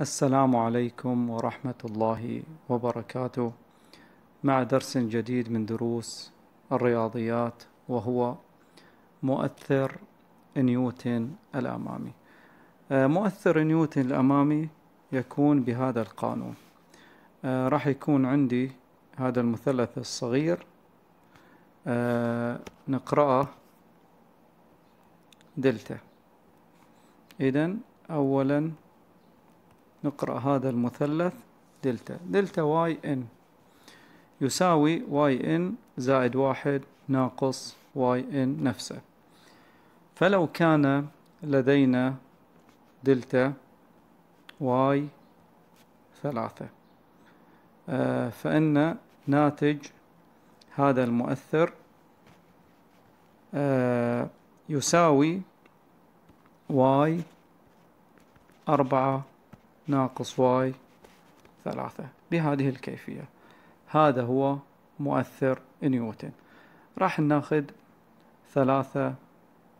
السلام عليكم ورحمة الله وبركاته مع درس جديد من دروس الرياضيات وهو مؤثر نيوتن الأمامي آه، مؤثر نيوتن الأمامي يكون بهذا القانون آه، راح يكون عندي هذا المثلث الصغير آه، نقرأه دلتا إذن أولا نقرأ هذا المثلث دلتا دلتا واي ان يساوي واي ان زائد واحد ناقص واي ان نفسه فلو كان لدينا دلتا واي ثلاثة آه، فإن ناتج هذا المؤثر آه، يساوي واي أربعة ناقص واي ثلاثة بهذه الكيفية هذا هو مؤثر نيوتن راح ناخذ ثلاثة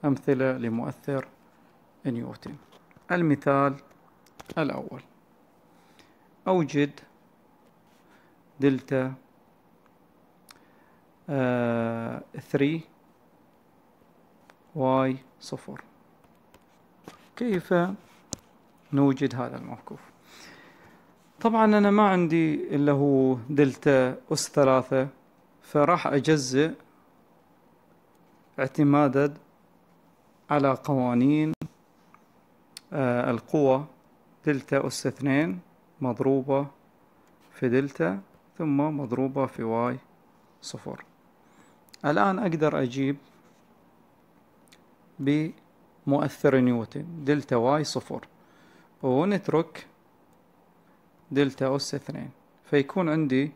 أمثلة لمؤثر نيوتن المثال الأول أوجد دلتا آه، ثري واي صفر كيف نوجد هذا الموقف طبعا أنا ما عندي إلا هو دلتا أس ثلاثة فراح أجزئ اعتمادا على قوانين آه القوى دلتا أس اثنين مضروبة في دلتا ثم مضروبة في واي صفر الآن أقدر أجيب بمؤثر نيوتن دلتا واي صفر ونترك دلتا أس اثنين فيكون عندي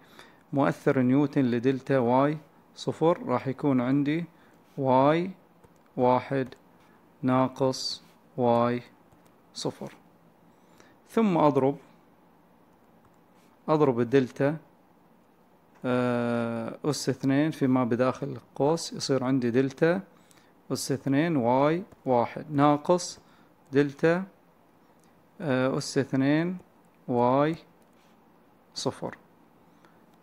مؤثر نيوتن لدلتا واي صفر راح يكون عندي واي واحد ناقص واي صفر ثم أضرب أضرب الدلتا أس آه، اثنين فيما بداخل القوس يصير عندي دلتا أس اثنين واي واحد ناقص دلتا آه، أس اثنين واي صفر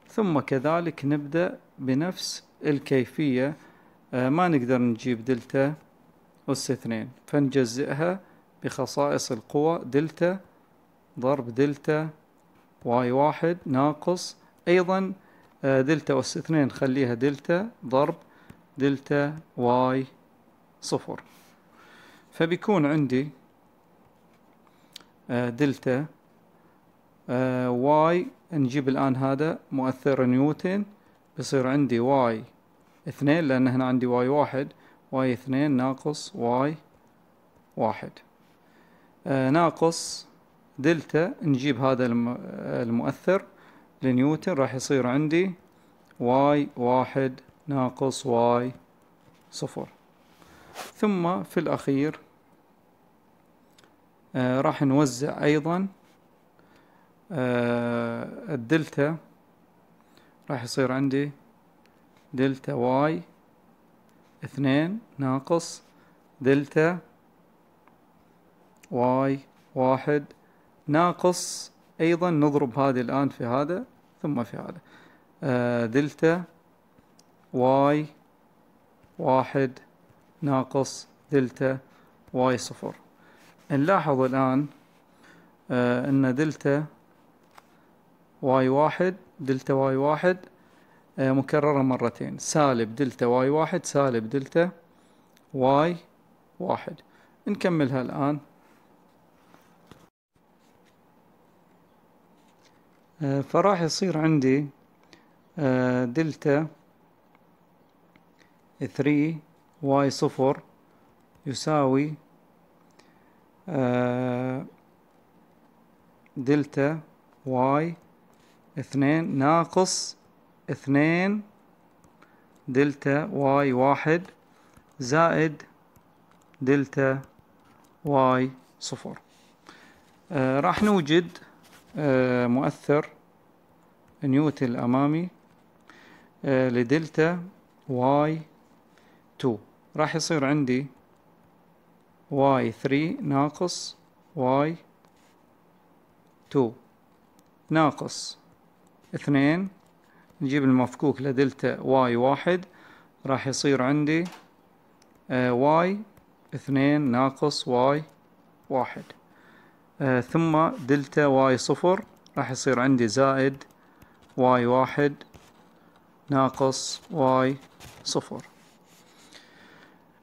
ثم كذلك نبدأ بنفس الكيفية آه، ما نقدر نجيب دلتا أس اثنين فنجزئها بخصائص القوى دلتا ضرب دلتا واي واحد ناقص أيضا آه، دلتا أس اثنين خليها دلتا ضرب دلتا واي صفر فبيكون عندي آه، دلتا آه، واي نجيب الآن هذا مؤثر نيوتن بصير عندي واي اثنين لأن هنا عندي واي واحد واي اثنين ناقص واي واحد آه، ناقص دلتا نجيب هذا المؤثر لنيوتن راح يصير عندي واي واحد ناقص واي صفر ثم في الأخير آه، راح نوزع ايضا آه، الدلتا راح يصير عندي دلتا واي اثنين ناقص دلتا واي واحد ناقص ايضا نضرب هذه الان في هذا ثم في هذا آه، دلتا واي واحد ناقص دلتا واي صفر نلاحظ الآن آه، أن دلتا واي واحد دلتا واي واحد آه، مكررة مرتين سالب دلتا واي واحد سالب دلتا واي واحد نكملها الآن آه، فراح يصير عندي دلتا ثري واي صفر يساوي آه، دلتا واي اثنين ناقص اثنين دلتا واي واحد زائد دلتا واي صفر آه راح نوجد آه مؤثر نيوت الأمامي آه لدلتا واي 2 راح يصير عندي y 3 ناقص y 2 ناقص 2 نجيب المفكوك لدلتا y 1 راح يصير عندي آه، y 2 ناقص y 1 آه، ثم دلتا y 0 راح يصير عندي زائد y 1 ناقص y 0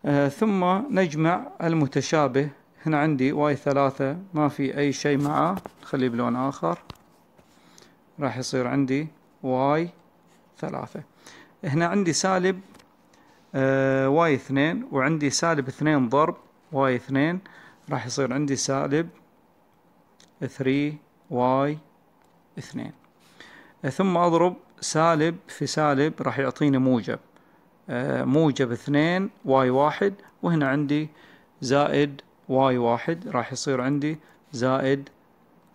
آه، ثم نجمع المتشابه هنا عندي واي ثلاثة ما في أي شيء معاه نخليه بلون آخر راح يصير عندي واي ثلاثة هنا عندي سالب آه واي اثنين وعندي سالب اثنين ضرب واي اثنين راح يصير عندي سالب ثري واي اثنين آه، ثم أضرب سالب في سالب راح يعطيني موجب آه، موجب اثنين واي واحد وهنا عندي زائد واي واحد راح يصير عندي زائد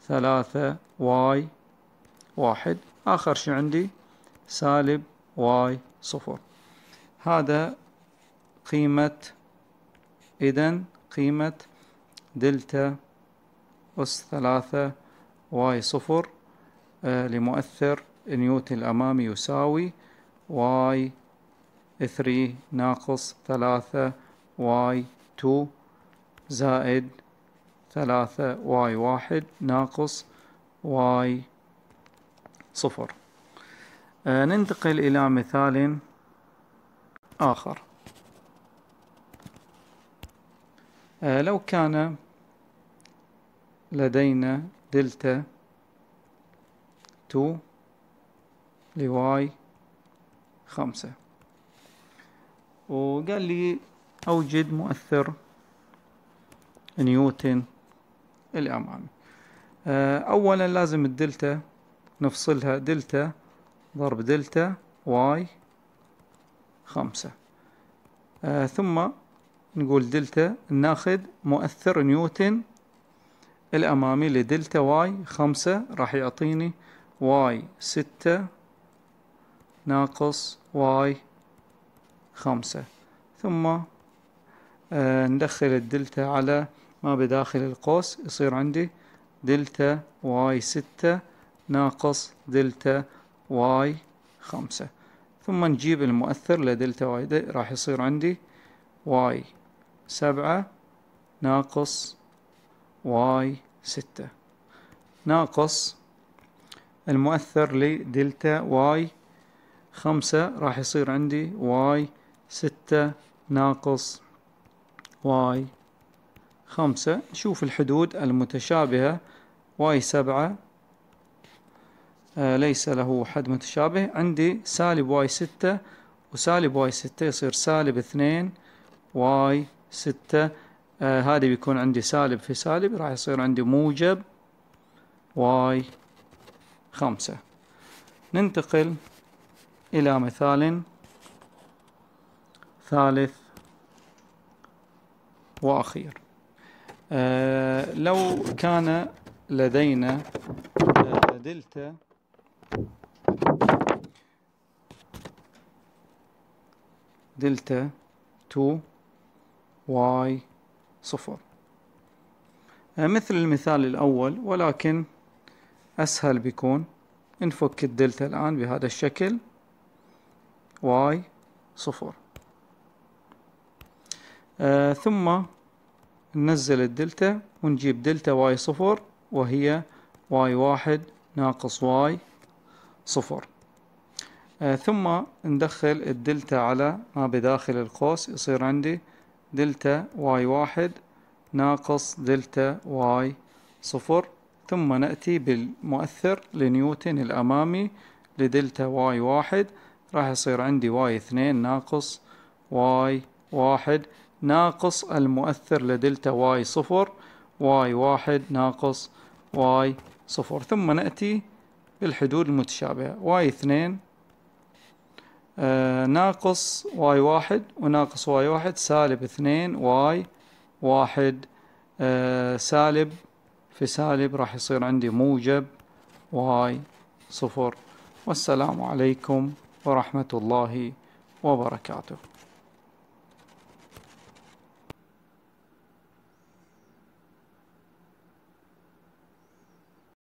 ثلاثة واي واحد آخر شي عندي سالب واي صفر هذا قيمة إذا قيمة دلتا أس ثلاثة واي صفر آه، لمؤثر نيوتن الأمامي يساوي واي 3 ناقص 3 واي 2 زائد 3 واي 1 ناقص واي 0 آه ننتقل إلى مثال آخر آه لو كان لدينا دلتا 2 لواي 5 وقال لي أوجد مؤثر نيوتن اللي أمامي آه، أولا لازم الدلتا نفصلها دلتا ضرب دلتا واي خمسة آه ثم نقول دلتا ناخذ مؤثر نيوتن الأمامي لدلتا واي خمسة راح يعطيني واي ستة ناقص واي خمسة ثم آه، ندخل الدلتا على ما بداخل القوس يصير عندي دلتا واي ستة ناقص دلتا واي خمسة ثم نجيب المؤثر لدلتا واي راح يصير عندي واي سبعة ناقص واي ستة ناقص المؤثر لدلتا واي خمسة راح يصير عندي واي ستة ناقص واي خمسة شوف الحدود المتشابهة واي سبعة آه ليس له حد متشابه عندي سالب واي ستة وسالب واي ستة يصير سالب اثنين واي ستة آه هذا بيكون عندي سالب في سالب راح يصير عندي موجب واي خمسة ننتقل إلى مثال ثالث وأخير آه لو كان لدينا آه، دلتا دلتا 2 واي صفر آه مثل المثال الأول ولكن أسهل بيكون نفك الدلتا الآن بهذا الشكل واي صفر آه ثم ننزل الدلتا ونجيب دلتا واي صفر وهي واي واحد ناقص واي صفر آه ثم ندخل الدلتا على ما بداخل القوس يصير عندي دلتا واي واحد ناقص دلتا واي صفر ثم نأتي بالمؤثر لنيوتن الأمامي لدلتا واي واحد راح يصير عندي واي اثنين ناقص واي واحد ناقص المؤثر لدلتا واي صفر واي واحد ناقص واي صفر ثم نأتي بالحدود المتشابهة واي اثنين آه، ناقص واي واحد وناقص واي واحد سالب اثنين واي واحد آه، سالب في سالب راح يصير عندي موجب واي صفر والسلام عليكم ورحمة الله وبركاته